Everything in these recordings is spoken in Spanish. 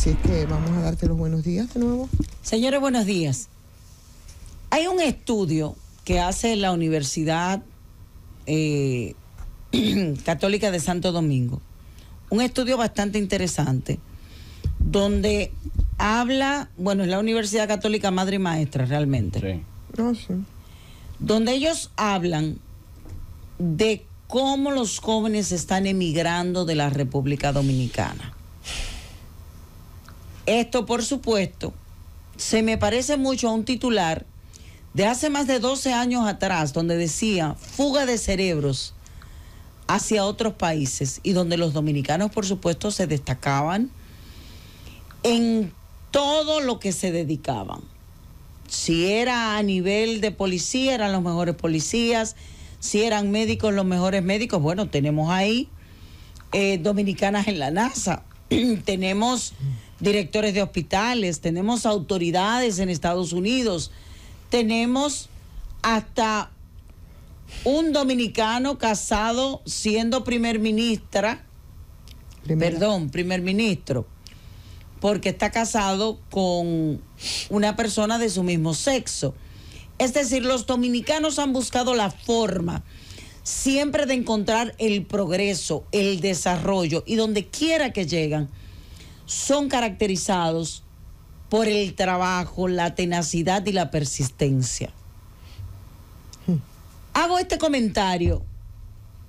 Así que vamos a darte los buenos días de nuevo. Señores, buenos días. Hay un estudio que hace la Universidad eh, Católica de Santo Domingo, un estudio bastante interesante, donde habla, bueno, es la Universidad Católica Madre y Maestra realmente. Sí. Donde ellos hablan de cómo los jóvenes están emigrando de la República Dominicana. Esto, por supuesto, se me parece mucho a un titular de hace más de 12 años atrás, donde decía fuga de cerebros hacia otros países y donde los dominicanos, por supuesto, se destacaban en todo lo que se dedicaban. Si era a nivel de policía, eran los mejores policías, si eran médicos, los mejores médicos. Bueno, tenemos ahí eh, dominicanas en la NASA, tenemos directores de hospitales, tenemos autoridades en Estados Unidos, tenemos hasta un dominicano casado siendo primer ministra, perdón, primer ministro, porque está casado con una persona de su mismo sexo. Es decir, los dominicanos han buscado la forma siempre de encontrar el progreso, el desarrollo y donde quiera que llegan son caracterizados por el trabajo, la tenacidad y la persistencia. Hago este comentario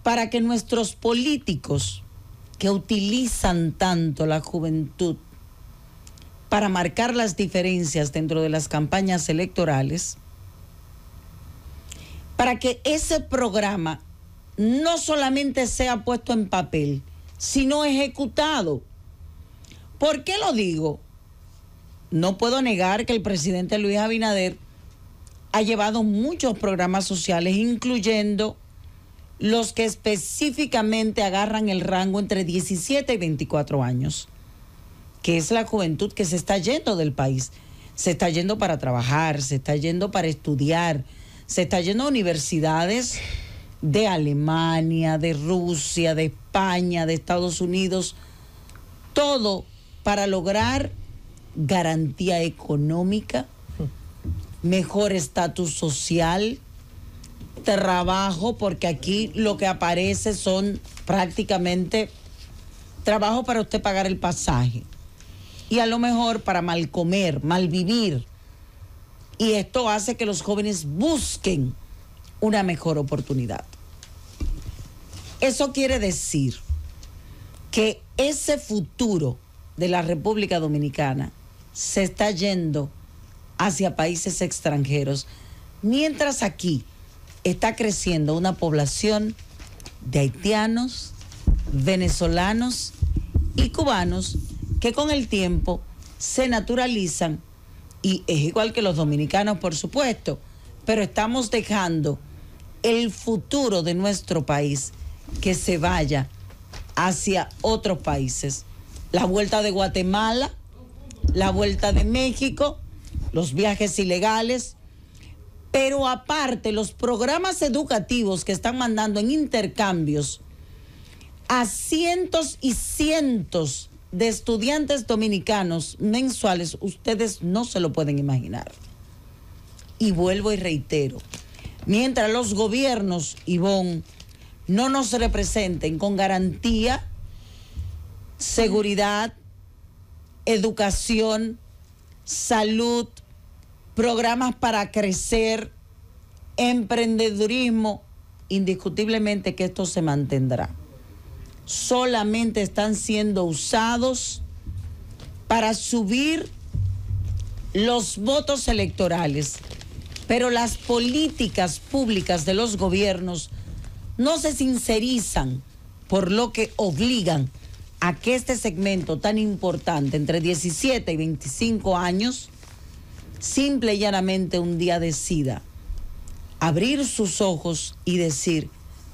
para que nuestros políticos que utilizan tanto la juventud para marcar las diferencias dentro de las campañas electorales, para que ese programa no solamente sea puesto en papel, sino ejecutado ¿Por qué lo digo? No puedo negar que el presidente Luis Abinader ha llevado muchos programas sociales, incluyendo los que específicamente agarran el rango entre 17 y 24 años, que es la juventud que se está yendo del país. Se está yendo para trabajar, se está yendo para estudiar, se está yendo a universidades de Alemania, de Rusia, de España, de Estados Unidos, todo para lograr garantía económica, mejor estatus social, trabajo, porque aquí lo que aparece son prácticamente trabajo para usted pagar el pasaje y a lo mejor para mal comer, mal vivir. Y esto hace que los jóvenes busquen una mejor oportunidad. Eso quiere decir que ese futuro de la República Dominicana se está yendo hacia países extranjeros, mientras aquí está creciendo una población de haitianos, venezolanos y cubanos que con el tiempo se naturalizan y es igual que los dominicanos, por supuesto, pero estamos dejando el futuro de nuestro país que se vaya hacia otros países la vuelta de Guatemala, la vuelta de México, los viajes ilegales, pero aparte los programas educativos que están mandando en intercambios a cientos y cientos de estudiantes dominicanos mensuales, ustedes no se lo pueden imaginar. Y vuelvo y reitero, mientras los gobiernos, Ivonne, no nos representen con garantía, seguridad, educación, salud, programas para crecer, emprendedurismo, indiscutiblemente que esto se mantendrá. Solamente están siendo usados para subir los votos electorales, pero las políticas públicas de los gobiernos no se sincerizan por lo que obligan a que este segmento tan importante, entre 17 y 25 años, simple y llanamente un día decida abrir sus ojos y decir,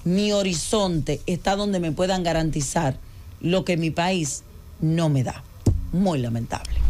mi horizonte está donde me puedan garantizar lo que mi país no me da. Muy lamentable.